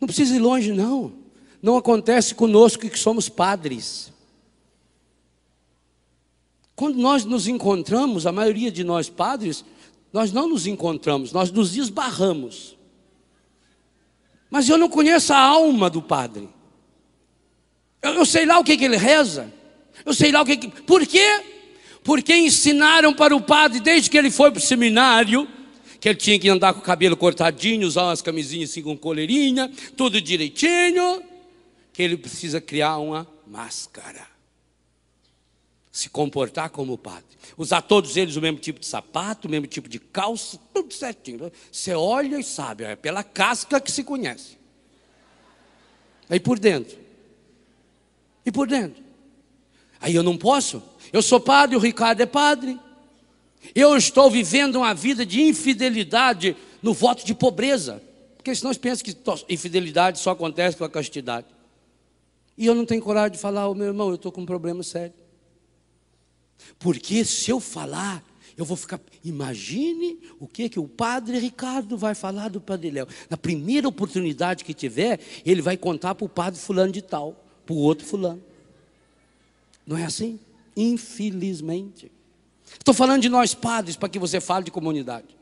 Não precisa ir longe, não. Não acontece conosco que somos padres. Quando nós nos encontramos, a maioria de nós padres, nós não nos encontramos, nós nos esbarramos. Mas eu não conheço a alma do padre. Eu, eu sei lá o que, que, ele reza. Eu sei lá o que, que. Por quê? Porque ensinaram para o padre, desde que ele foi para o seminário, que ele tinha que andar com o cabelo cortadinho, usar umas camisinhas assim com coleirinha, tudo direitinho, que ele precisa criar uma máscara. Se comportar como padre. Usar todos eles o mesmo tipo de sapato, o mesmo tipo de calça, tudo certinho. Você olha e sabe, é pela casca que se conhece. Aí por dentro. E por dentro. Aí eu não posso. Eu sou padre, o Ricardo é padre. Eu estou vivendo uma vida de infidelidade no voto de pobreza. Porque senão pensa que infidelidade só acontece com a castidade. E eu não tenho coragem de falar, oh, meu irmão, eu estou com um problema sério. Porque se eu falar, eu vou ficar. Imagine o que, que o padre Ricardo vai falar do padre Léo. Na primeira oportunidade que tiver, ele vai contar para o padre fulano de tal, para o outro fulano. Não é assim? Infelizmente. Estou falando de nós padres para que você fale de comunidade.